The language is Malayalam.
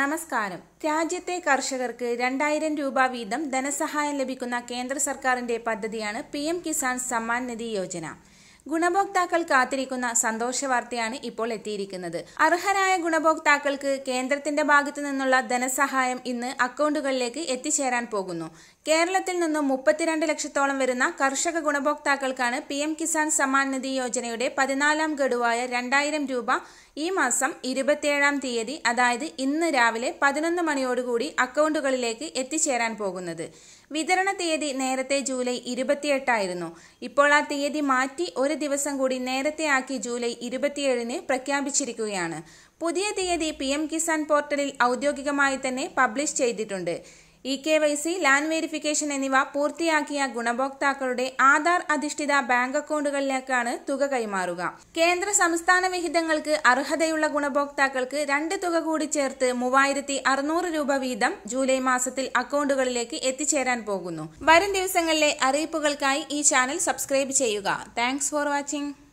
നമസ്കാരം രാജ്യത്തെ കർഷകർക്ക് രണ്ടായിരം രൂപ വീതം ധനസഹായം ലഭിക്കുന്ന കേന്ദ്ര സർക്കാരിന്റെ പദ്ധതിയാണ് പി കിസാൻ സമ്മാൻ നിധി യോജന ഗുണഭോക്താക്കൾ കാത്തിരിക്കുന്ന സന്തോഷ വാർത്തയാണ് ഇപ്പോൾ എത്തിയിരിക്കുന്നത് അർഹരായ ഗുണഭോക്താക്കൾക്ക് കേന്ദ്രത്തിന്റെ ഭാഗത്തു നിന്നുള്ള ധനസഹായം ഇന്ന് അക്കൗണ്ടുകളിലേക്ക് എത്തിച്ചേരാൻ പോകുന്നു കേരളത്തിൽ നിന്നും മുപ്പത്തിരണ്ട് ലക്ഷത്തോളം വരുന്ന കർഷക ഗുണഭോക്താക്കൾക്കാണ് പി എം കിസാൻ സമ്മാൻ നിധി യോജനയുടെ പതിനാലാം ഗഡുവായ രണ്ടായിരം രൂപ ഈ മാസം ഇരുപത്തിയേഴാം തീയതി അതായത് ഇന്ന് രാവിലെ പതിനൊന്ന് മണിയോടുകൂടി അക്കൗണ്ടുകളിലേക്ക് എത്തിച്ചേരാൻ പോകുന്നത് വിതരണ തീയതി നേരത്തെ ജൂലൈ ഇരുപത്തിയെട്ടായിരുന്നു ഇപ്പോൾ ആ തീയതി മാറ്റി ഒരു ഒരു ദിവസം കൂടി നേരത്തെ ആക്കി ജൂലൈ ഇരുപത്തിയേഴിന് പ്രഖ്യാപിച്ചിരിക്കുകയാണ് പുതിയ തീയതി പി എം കിസാൻ പോർട്ടലിൽ ഔദ്യോഗികമായി തന്നെ പബ്ലിഷ് ചെയ്തിട്ടുണ്ട് E K Y C land verification എന്നിവ പൂർത്തിയാക്കിയ ഗുണഭോക്താക്കളുടെ ആധാർ അധിഷ്ഠിത ബാങ്ക് അക്കൗണ്ടുകളിലേക്കാണ് തുക കൈമാറുക കേന്ദ്ര സംസ്ഥാന വിഹിതങ്ങൾക്ക് അർഹതയുള്ള ഗുണഭോക്താക്കൾക്ക് രണ്ട് തുക കൂടി ചേർത്ത് മൂവായിരത്തി അറുന്നൂറ് രൂപ വീതം ജൂലൈ മാസത്തിൽ അക്കൗണ്ടുകളിലേക്ക് എത്തിച്ചേരാൻ പോകുന്നു വരും ദിവസങ്ങളിലെ അറിയിപ്പുകൾക്കായി ഈ ചാനൽ സബ്സ്ക്രൈബ് ചെയ്യുക താങ്ക്സ് ഫോർ വാച്ചിംഗ്